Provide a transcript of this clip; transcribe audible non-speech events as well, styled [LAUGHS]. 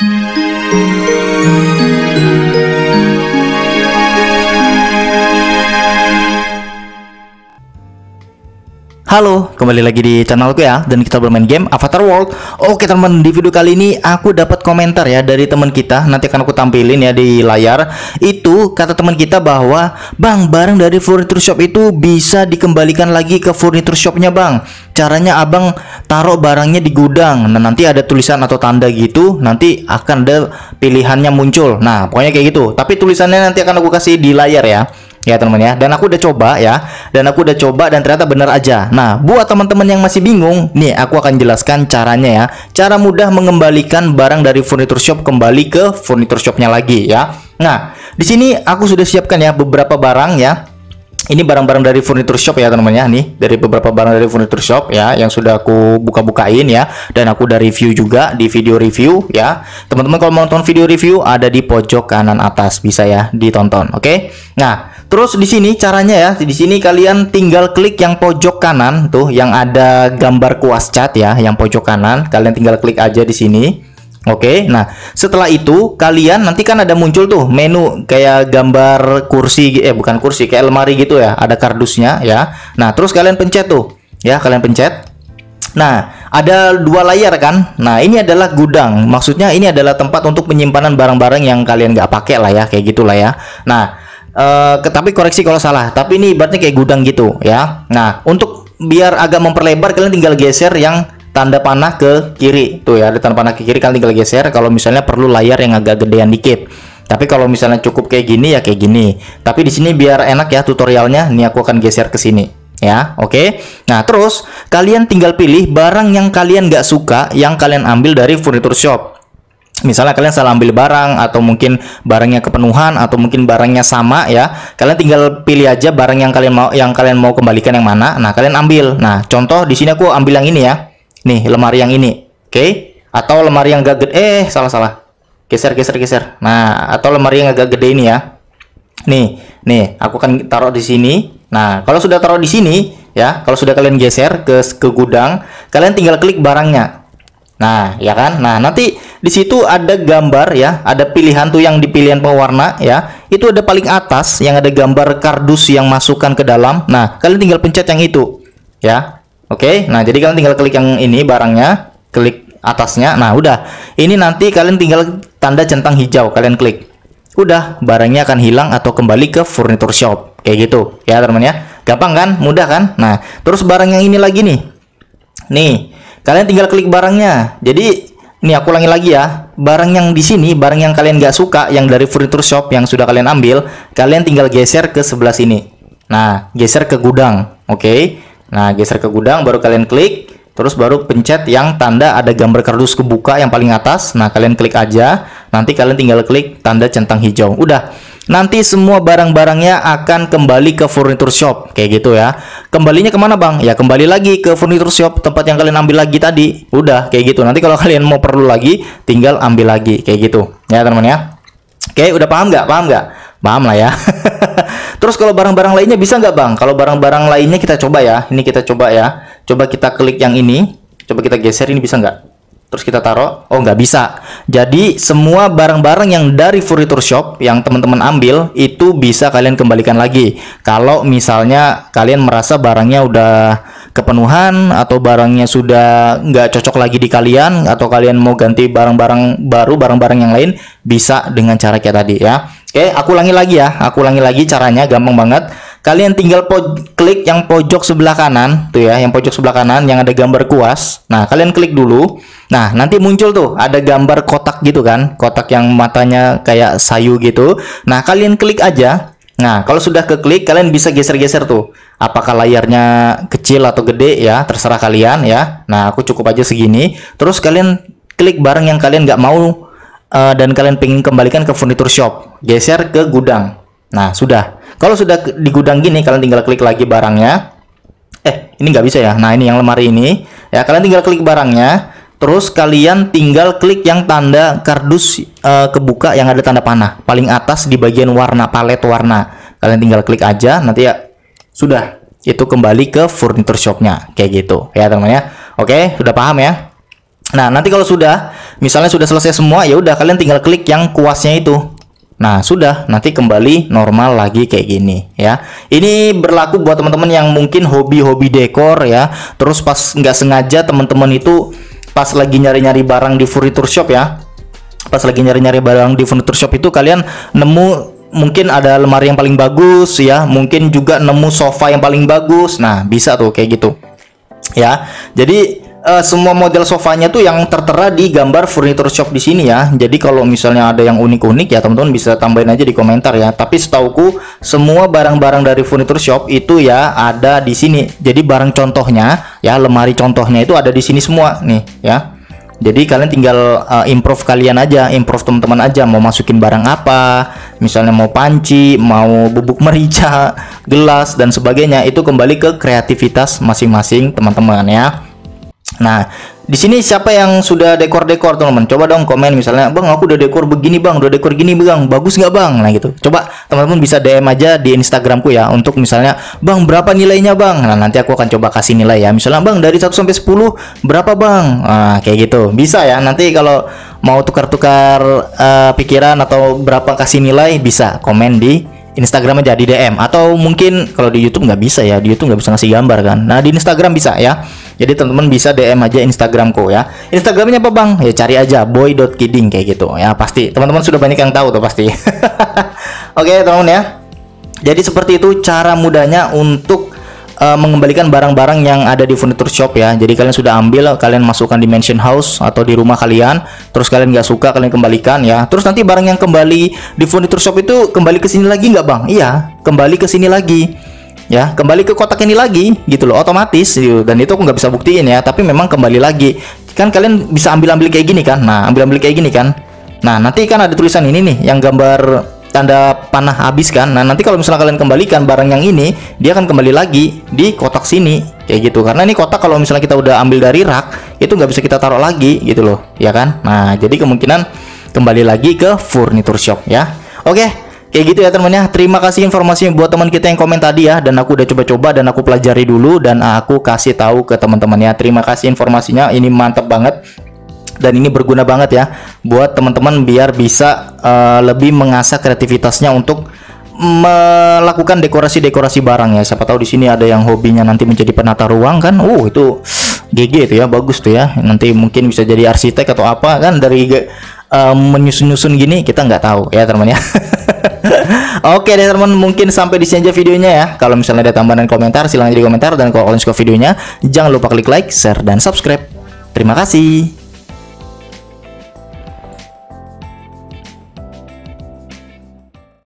Música Halo, kembali lagi di channelku ya dan kita bermain game Avatar World. Oke teman, di video kali ini aku dapat komentar ya dari teman kita. Nanti akan aku tampilin ya di layar. Itu kata teman kita bahwa, "Bang, barang dari furniture shop itu bisa dikembalikan lagi ke furniture shopnya, Bang." Caranya Abang taruh barangnya di gudang. Nah, nanti ada tulisan atau tanda gitu, nanti akan ada pilihannya muncul. Nah, pokoknya kayak gitu. Tapi tulisannya nanti akan aku kasih di layar ya ya teman-teman ya dan aku udah coba ya dan aku udah coba dan ternyata benar aja nah buat teman-teman yang masih bingung nih aku akan jelaskan caranya ya cara mudah mengembalikan barang dari furniture shop kembali ke furniture shopnya lagi ya nah di sini aku sudah siapkan ya beberapa barang ya ini barang-barang dari furniture shop ya teman-teman ya nih dari beberapa barang dari furniture shop ya yang sudah aku buka-bukain ya dan aku udah review juga di video review ya teman-teman kalau mau nonton video review ada di pojok kanan atas bisa ya ditonton oke okay? nah terus di sini caranya ya di sini kalian tinggal klik yang pojok kanan tuh yang ada gambar kuas cat ya yang pojok kanan kalian tinggal klik aja di sini Oke, okay, nah setelah itu kalian nanti kan ada muncul tuh menu kayak gambar kursi, eh bukan kursi, kayak lemari gitu ya, ada kardusnya ya. Nah terus kalian pencet tuh, ya kalian pencet. Nah ada dua layar kan, nah ini adalah gudang, maksudnya ini adalah tempat untuk penyimpanan barang-barang yang kalian nggak pakai lah ya, kayak gitulah ya. Nah, eh, tapi koreksi kalau salah, tapi ini ibaratnya kayak gudang gitu ya. Nah untuk biar agak memperlebar kalian tinggal geser yang tanda panah ke kiri tuh ya ada tanda panah ke kiri kalian tinggal geser kalau misalnya perlu layar yang agak gedean dikit tapi kalau misalnya cukup kayak gini ya kayak gini tapi di sini biar enak ya tutorialnya ini aku akan geser ke sini ya oke okay? nah terus kalian tinggal pilih barang yang kalian nggak suka yang kalian ambil dari furniture shop misalnya kalian salah ambil barang atau mungkin barangnya kepenuhan atau mungkin barangnya sama ya kalian tinggal pilih aja barang yang kalian mau yang kalian mau kembalikan yang mana nah kalian ambil nah contoh di sini aku ambil yang ini ya Nih, lemari yang ini. Oke. Okay? Atau lemari yang agak gede. Eh, salah-salah. Geser, geser, geser. Nah, atau lemari yang agak gede ini ya. Nih, nih, aku akan taruh di sini. Nah, kalau sudah taruh di sini, ya, kalau sudah kalian geser ke ke gudang, kalian tinggal klik barangnya. Nah, ya kan? Nah, nanti di situ ada gambar ya, ada pilihan tuh yang dipilihan pewarna ya. Itu ada paling atas yang ada gambar kardus yang masukkan ke dalam. Nah, kalian tinggal pencet yang itu. Ya. Oke, okay? nah jadi kalian tinggal klik yang ini barangnya, klik atasnya. Nah, udah. Ini nanti kalian tinggal tanda centang hijau, kalian klik. Udah, barangnya akan hilang atau kembali ke furniture shop. Kayak gitu, ya teman ya. Gampang kan? Mudah kan? Nah, terus barang yang ini lagi nih. Nih, kalian tinggal klik barangnya. Jadi, ini aku ulangi lagi ya. Barang yang di sini, barang yang kalian gak suka, yang dari furniture shop yang sudah kalian ambil, kalian tinggal geser ke sebelah sini. Nah, geser ke gudang. Oke. Okay? Nah, geser ke gudang baru kalian klik, terus baru pencet yang tanda ada gambar kardus kebuka yang paling atas. Nah, kalian klik aja. Nanti kalian tinggal klik tanda centang hijau. Udah. Nanti semua barang-barangnya akan kembali ke furniture shop kayak gitu ya. Kembalinya kemana bang? Ya kembali lagi ke furniture shop tempat yang kalian ambil lagi tadi. Udah kayak gitu. Nanti kalau kalian mau perlu lagi, tinggal ambil lagi kayak gitu ya teman ya. Oke, udah paham nggak? Paham nggak? Paham lah ya. [LAUGHS] Terus kalau barang-barang lainnya bisa nggak bang? Kalau barang-barang lainnya kita coba ya. Ini kita coba ya. Coba kita klik yang ini. Coba kita geser ini bisa nggak? Terus kita taruh. Oh nggak bisa. Jadi semua barang-barang yang dari furniture shop yang teman-teman ambil itu bisa kalian kembalikan lagi. Kalau misalnya kalian merasa barangnya udah kepenuhan atau barangnya sudah nggak cocok lagi di kalian atau kalian mau ganti barang-barang baru barang-barang yang lain bisa dengan cara kayak tadi ya Oke, aku ulangi lagi ya. Aku ulangi lagi caranya gampang banget. Kalian tinggal klik yang pojok sebelah kanan tuh ya, yang pojok sebelah kanan yang ada gambar kuas. Nah, kalian klik dulu. Nah, nanti muncul tuh ada gambar kotak gitu kan, kotak yang matanya kayak sayu gitu. Nah, kalian klik aja. Nah, kalau sudah keklik kalian bisa geser-geser tuh. Apakah layarnya kecil atau gede ya, terserah kalian ya. Nah, aku cukup aja segini. Terus kalian klik barang yang kalian nggak mau uh, dan kalian pengen kembalikan ke furniture shop, geser ke gudang. Nah, sudah. Kalau sudah di gudang gini, kalian tinggal klik lagi barangnya. Eh, ini nggak bisa ya. Nah, ini yang lemari ini. Ya, kalian tinggal klik barangnya. Terus kalian tinggal klik yang tanda kardus uh, kebuka yang ada tanda panah paling atas di bagian warna palet warna. Kalian tinggal klik aja, nanti ya sudah itu kembali ke furniture shopnya kayak gitu ya teman-teman ya. Oke, sudah paham ya? Nah, nanti kalau sudah, misalnya sudah selesai semua, ya udah kalian tinggal klik yang kuasnya itu. Nah, sudah, nanti kembali normal lagi kayak gini ya. Ini berlaku buat teman-teman yang mungkin hobi-hobi dekor ya. Terus pas nggak sengaja teman-teman itu pas lagi nyari-nyari barang di furniture shop ya. Pas lagi nyari-nyari barang di furniture shop itu kalian nemu mungkin ada lemari yang paling bagus ya, mungkin juga nemu sofa yang paling bagus. Nah, bisa tuh kayak gitu. Ya. Jadi uh, semua model sofanya tuh yang tertera di gambar furniture shop di sini ya. Jadi kalau misalnya ada yang unik-unik ya teman-teman bisa tambahin aja di komentar ya. Tapi setauku semua barang-barang dari furniture shop itu ya ada di sini. Jadi barang contohnya ya lemari contohnya itu ada di sini semua nih ya. Jadi kalian tinggal uh, improve kalian aja, improve teman-teman aja mau masukin barang apa, misalnya mau panci, mau bubuk merica, gelas dan sebagainya itu kembali ke kreativitas masing-masing teman-teman ya. Nah, di sini siapa yang sudah dekor-dekor teman-teman? Coba dong komen misalnya, "Bang, aku udah dekor begini, Bang. Udah dekor gini, Bang. Bagus nggak, Bang?" Nah, gitu. Coba teman-teman bisa DM aja di Instagramku ya untuk misalnya, "Bang, berapa nilainya, Bang?" Nah, nanti aku akan coba kasih nilai ya. Misalnya, "Bang, dari 1 sampai 10 berapa, Bang?" Nah, kayak gitu. Bisa ya. Nanti kalau mau tukar-tukar uh, pikiran atau berapa kasih nilai bisa komen di Instagram aja di DM atau mungkin kalau di YouTube nggak bisa ya di YouTube nggak bisa ngasih gambar kan nah di Instagram bisa ya jadi teman-teman bisa DM aja Instagramku ya Instagramnya apa bang ya cari aja boy kidding kayak gitu ya pasti teman-teman sudah banyak yang tahu tuh pasti [LAUGHS] oke okay, teman-teman ya jadi seperti itu cara mudahnya untuk uh, mengembalikan barang-barang yang ada di furniture shop ya. Jadi kalian sudah ambil, kalian masukkan di mansion house atau di rumah kalian, terus kalian nggak suka kalian kembalikan ya. Terus nanti barang yang kembali di furniture shop itu kembali ke sini lagi nggak bang? Iya, kembali ke sini lagi ya kembali ke kotak ini lagi gitu loh otomatis gitu. dan itu aku nggak bisa buktiin ya tapi memang kembali lagi kan kalian bisa ambil ambil kayak gini kan nah ambil ambil kayak gini kan nah nanti kan ada tulisan ini nih yang gambar tanda panah habis kan nah nanti kalau misalnya kalian kembalikan barang yang ini dia akan kembali lagi di kotak sini kayak gitu karena ini kotak kalau misalnya kita udah ambil dari rak itu nggak bisa kita taruh lagi gitu loh ya kan nah jadi kemungkinan kembali lagi ke furniture shop ya oke Kayak gitu ya teman ya. Terima kasih informasinya buat teman kita yang komen tadi ya dan aku udah coba-coba dan aku pelajari dulu dan aku kasih tahu ke teman-teman ya. Terima kasih informasinya. Ini mantep banget dan ini berguna banget ya buat teman-teman biar bisa uh, lebih mengasah kreativitasnya untuk melakukan dekorasi-dekorasi barang ya. Siapa tahu di sini ada yang hobinya nanti menjadi penata ruang kan. Uh itu GG itu ya, bagus tuh ya. Nanti mungkin bisa jadi arsitek atau apa kan dari uh, menyusun-nyusun gini kita nggak tahu ya, teman ya. [LAUGHS] Oke deh teman mungkin sampai di sini aja videonya ya. Kalau misalnya ada tambahan dan komentar silahkan di komentar dan kalau kalian suka videonya jangan lupa klik like, share dan subscribe. Terima kasih.